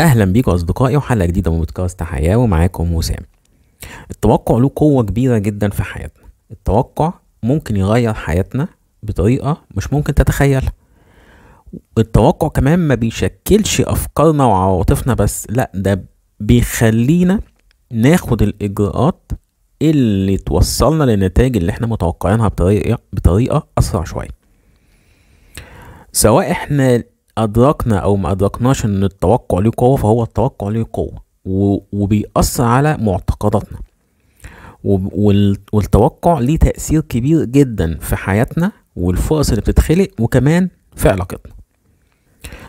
اهلا بيكم اصدقائي وحلقه جديده من بودكاست حياه ومعاكم وسام التوقع له قوه كبيره جدا في حياتنا التوقع ممكن يغير حياتنا بطريقه مش ممكن تتخيلها التوقع كمان ما بيشكلش افكارنا وعواطفنا بس لا ده بيخلينا ناخد الاجراءات اللي توصلنا للنتائج اللي احنا متوقعينها بطريقه بطريقه اسرع شويه سواء احنا ادركنا او ما ادركناش ان التوقع ليه قوه فهو التوقع ليه قوه وبيأثر على معتقداتنا والتوقع ليه تأثير كبير جدا في حياتنا والفرص اللي بتتخلق وكمان في علاقتنا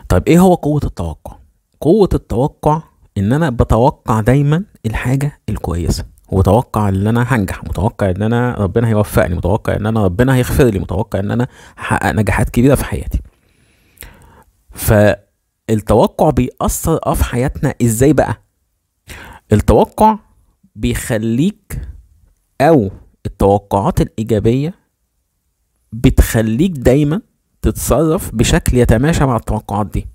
طيب ايه هو قوة التوقع قوة التوقع ان انا بتوقع دايما الحاجة الكويسة متوقع ان انا هنجح متوقع ان انا ربنا هيوفقني متوقع ان انا ربنا هيغفر لي متوقع ان انا هحقق نجاحات كبيرة في حياتي فالتوقع بيأثر اه في حياتنا ازاي بقى التوقع بيخليك او التوقعات الايجابيه بتخليك دايما تتصرف بشكل يتماشى مع التوقعات دي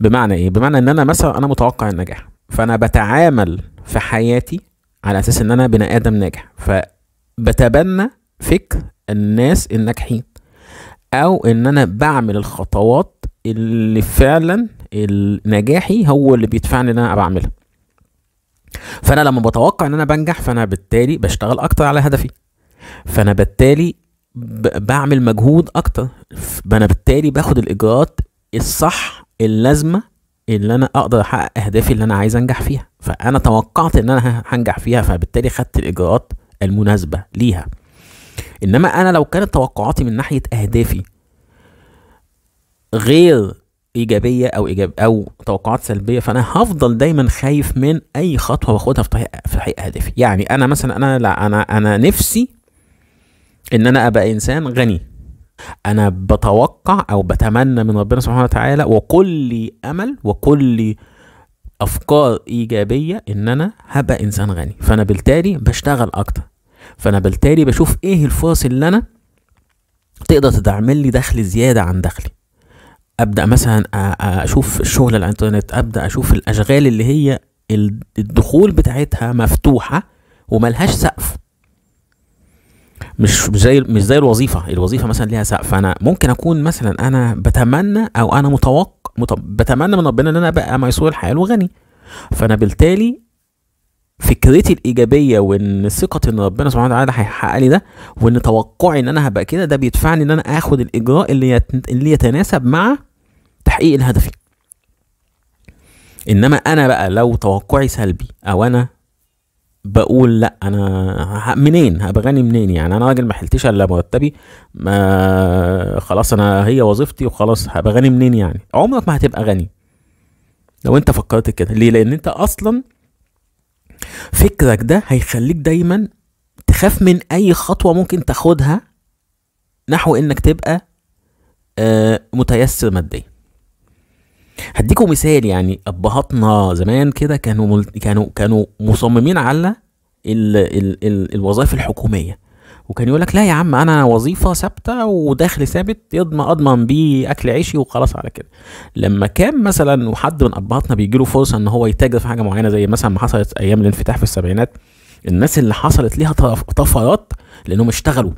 بمعنى ايه بمعنى ان انا مثلا انا متوقع النجاح فانا بتعامل في حياتي على اساس ان انا بني ادم ناجح فبتبنى فكر الناس الناجحين او ان انا بعمل الخطوات اللي فعلا نجاحي هو اللي بيدفعني ان انا بعملها فانا لما بتوقع ان انا بنجح فانا بالتالي بشتغل اكتر على هدفي فانا بالتالي بعمل مجهود اكتر فانا بالتالي باخد الاجراءات الصح اللازمه اللي انا اقدر احقق اهدافي اللي انا عايز انجح فيها فانا توقعت ان انا هنجح فيها فبالتالي خدت الاجراءات المناسبه ليها انما انا لو كانت توقعاتي من ناحيه اهدافي غير ايجابيه او ايجاب او توقعات سلبيه فانا هفضل دايما خايف من اي خطوه باخدها في طريق في طريق اهدافي يعني انا مثلا انا لا انا انا نفسي ان انا ابقى انسان غني انا بتوقع او بتمنى من ربنا سبحانه وتعالى وكل امل وكل افكار ايجابيه ان انا هبقى انسان غني فانا بالتالي بشتغل اكتر فانا بالتالي بشوف ايه الفاصل اللي انا تقدر تدعمل لي دخل زياده عن دخلي ابدا مثلا اشوف الشغل على الانترنت ابدا اشوف الاشغال اللي هي الدخول بتاعتها مفتوحه وملهاش سقف مش زي مش زي الوظيفه الوظيفه مثلا ليها سقف انا ممكن اكون مثلا انا بتمنى او انا متوقع بتمنى من ربنا ان انا ابقى ميسور الحال وغني فانا بالتالي فكرتي الايجابيه وان ثقه ان ربنا سبحانه وتعالى هيحقق لي ده وان توقعي ان انا هبقى كده ده بيدفعني ان انا اخد الاجراء اللي اللي يتناسب مع تحقيق الهدف انما انا بقى لو توقعي سلبي او انا بقول لا انا منين هبقى غني منين يعني انا راجل ما حلتش الا مرتبي ما خلاص انا هي وظيفتي وخلاص هبقى غني منين يعني عمرك ما هتبقى غني لو انت فكرت كده ليه لان انت اصلا فكرك ده هيخليك دايما تخاف من اي خطوه ممكن تاخدها نحو انك تبقى آه، متيسر ماديا هديكم مثال يعني ابهاتنا زمان كده كانوا كانوا كانوا مصممين على ال... ال... ال... الوظائف الحكوميه وكان يقول لك لا يا عم انا وظيفه ثابته ودخل ثابت يضمن اضمن بيه اكل عيشي وخلاص على كده لما كان مثلا وحد من ابهاتنا بيجي له فرصه ان هو يتاجر في حاجه معينه زي مثلا ما حصلت ايام الانفتاح في السبعينات الناس اللي حصلت ليها طفرات لانهم اشتغلوا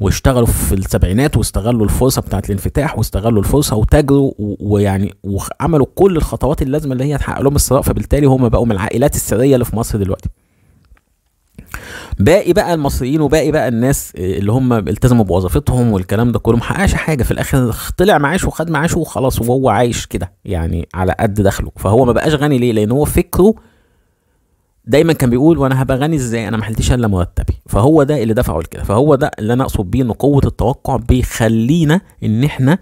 واشتغلوا في السبعينات واستغلوا الفرصه بتاعت الانفتاح واستغلوا الفرصه وتاجروا ويعني وعملوا كل الخطوات اللازمه اللي هي تحقق لهم الثراء فبالتالي هم بقوا من العائلات السريه اللي في مصر دلوقتي باقي بقى المصريين وباقي بقى الناس اللي هم التزموا بوظيفتهم والكلام ده كله ما حققش حاجه في الاخر طلع معاش وخد معاشه وخلاص وهو عايش كده يعني على قد دخله فهو ما بقاش غني ليه لان هو فكره دايما كان بيقول وانا هبقى غني ازاي انا ما حلتش الا مرتبي فهو ده اللي دفعه لكده فهو ده اللي انا اقصد بيه ان قوه التوقع بيخلينا ان احنا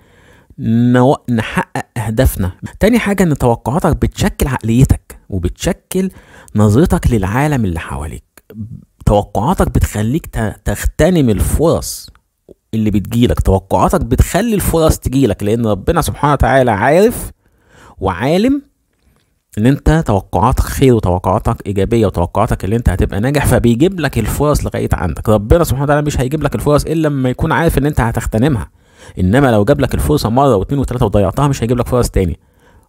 نو... نحقق اهدافنا تاني حاجه ان توقعاتك بتشكل عقليتك وبتشكل نظرتك للعالم اللي حواليك توقعاتك بتخليك تغتنم الفرص اللي بتجيلك توقعاتك بتخلي الفرص تجيلك لان ربنا سبحانه وتعالى عارف وعالم ان انت توقعاتك خير وتوقعاتك ايجابيه وتوقعاتك اللي انت هتبقى ناجح فبيجيب لك الفرص لغايه عندك ربنا سبحانه وتعالى مش هيجيب لك الفرص الا لما يكون عارف ان انت هتغتنمها انما لو جاب لك الفرصه مره واثنين وثلاثه وضيعتها مش هيجيب لك فرص تاني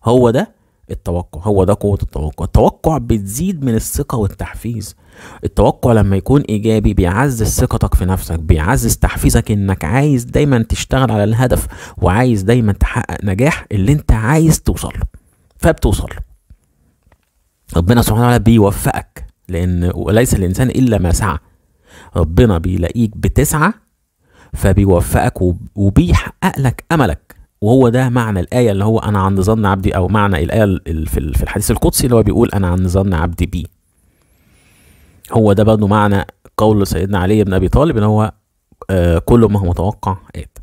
هو ده التوقع هو ده قوة التوقع التوقع بتزيد من الثقة والتحفيز التوقع لما يكون إيجابي بيعزز ثقتك في نفسك بيعزز تحفيزك إنك عايز دايما تشتغل على الهدف وعايز دايما تحقق نجاح اللي انت عايز توصل له فبتوصل ربنا سبحانه وتعالى بيوفقك لأن وليس الإنسان إلا ما سعى ربنا بيلاقيك بتسعى فبيوفقك وبيحقق لك أملك وهو ده معنى الآية اللي هو أنا عند ظن عبدي أو معنى الآية في الحديث القدسي اللي هو بيقول أنا عند ظن عبدي بي هو ده برضه معنى قول سيدنا علي بن أبي طالب اللي هو آه كل ما هو متوقع آت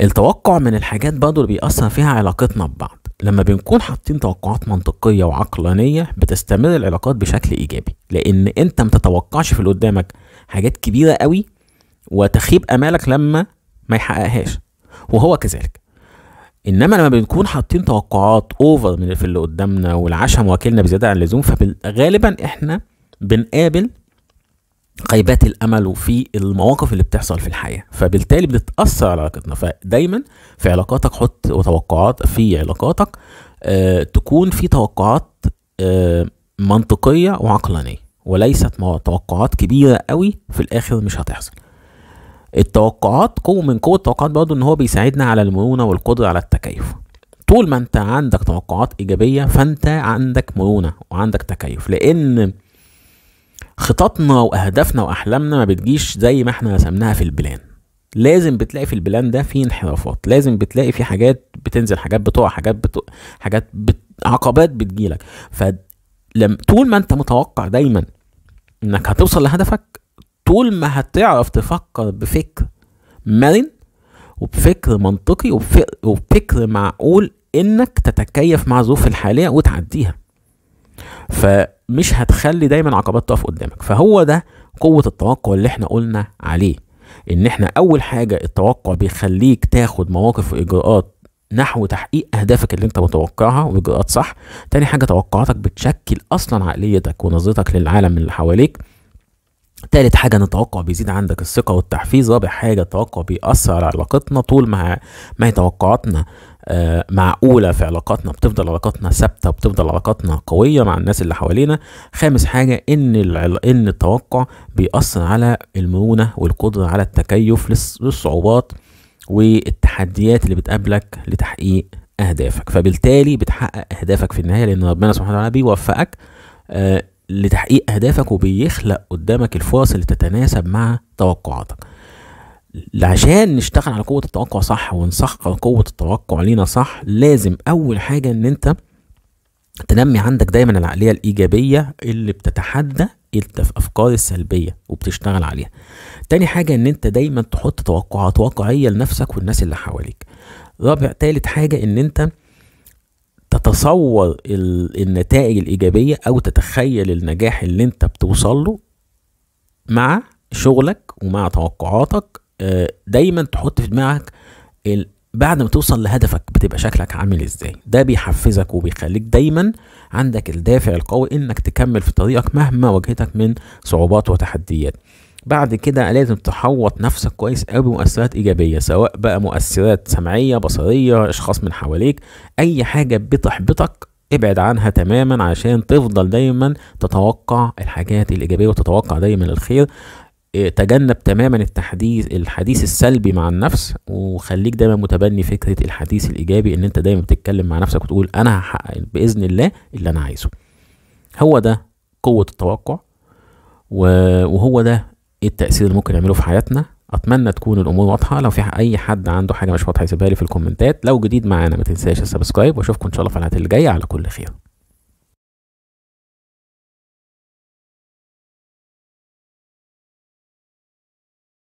التوقع من الحاجات برضه اللي بيأثر فيها علاقتنا ببعض لما بنكون حاطين توقعات منطقية وعقلانية بتستمر العلاقات بشكل إيجابي لأن أنت ما تتوقعش في اللي قدامك حاجات كبيرة قوي وتخيب أمالك لما ما يحققهاش وهو كذلك انما لما بنكون حاطين توقعات اوفر من في اللي قدامنا والعشم واكلنا بزياده عن اللزوم فغالبا احنا بنقابل خيبات الامل وفي المواقف اللي بتحصل في الحياه فبالتالي بتتاثر على علاقتنا فدايما في علاقاتك حط توقعات في علاقاتك آه تكون في توقعات آه منطقيه وعقلانيه وليست توقعات كبيره قوي في الاخر مش هتحصل التوقعات قوة من قوة التوقعات برضه ان هو بيساعدنا على المرونة والقدرة على التكيف طول ما انت عندك توقعات ايجابية فانت عندك مرونة وعندك تكيف لان خططنا واهدافنا واحلامنا ما بتجيش زي ما احنا رسمناها في البلان لازم بتلاقي في البلان ده في انحرافات لازم بتلاقي في حاجات بتنزل حاجات بتقع حاجات بتوع حاجات بت... عقبات بتجيلك فلم طول ما انت متوقع دايما انك هتوصل لهدفك طول ما هتعرف تفكر بفكر مرن وبفكر منطقي وبفكر معقول انك تتكيف مع الظروف الحاليه وتعديها فمش هتخلي دايما عقبات تقف قدامك فهو ده قوه التوقع اللي احنا قلنا عليه ان احنا اول حاجه التوقع بيخليك تاخد مواقف واجراءات نحو تحقيق اهدافك اللي انت متوقعها واجراءات صح تاني حاجه توقعاتك بتشكل اصلا عقليتك ونظرتك للعالم اللي حواليك تالت حاجة ان التوقع بيزيد عندك الثقة والتحفيز رابع حاجة التوقع بيأثر على علاقتنا طول ما ما هي توقعاتنا آه، معقولة في علاقاتنا بتفضل علاقاتنا ثابتة وبتفضل علاقاتنا قوية مع الناس اللي حوالينا خامس حاجة ان ان التوقع بيأثر على المرونة والقدرة على التكيف للصعوبات والتحديات اللي بتقابلك لتحقيق اهدافك فبالتالي بتحقق اهدافك في النهاية لان ربنا سبحانه وتعالى بيوفقك آه، لتحقيق اهدافك وبيخلق قدامك الفرص اللي تتناسب مع توقعاتك عشان نشتغل على قوه التوقع صح ونسخر قوه التوقع لينا صح لازم اول حاجه ان انت تنمي عندك دايما العقليه الايجابيه اللي بتتحدى الافكار السلبيه وبتشتغل عليها تاني حاجه ان انت دايما تحط توقعات واقعيه لنفسك والناس اللي حواليك رابع تالت حاجه ان انت تتصور النتائج الإيجابية أو تتخيل النجاح اللي أنت بتوصل له مع شغلك ومع توقعاتك آه، دايما تحط في دماغك بعد ما توصل لهدفك بتبقى شكلك عامل ازاي ده بيحفزك وبيخليك دايما عندك الدافع القوي انك تكمل في طريقك مهما واجهتك من صعوبات وتحديات بعد كده لازم تحوط نفسك كويس قوي بمؤثرات ايجابيه سواء بقى مؤثرات سمعيه بصريه اشخاص من حواليك اي حاجه بتحبطك ابعد عنها تماما عشان تفضل دايما تتوقع الحاجات الايجابيه وتتوقع دايما الخير آه، تجنب تماما التحديث الحديث السلبي مع النفس وخليك دايما متبني فكره الحديث الايجابي ان انت دايما بتتكلم مع نفسك وتقول انا هحقق باذن الله اللي انا عايزه هو ده قوه التوقع وهو ده ايه التاثير اللي ممكن يعمله في حياتنا اتمنى تكون الامور واضحه لو في اي حد عنده حاجه مش واضحه يسيبها لي في الكومنتات لو جديد معانا ما تنساش السبسكرايب واشوفكم ان شاء الله في الحلقات اللي جايه على كل خير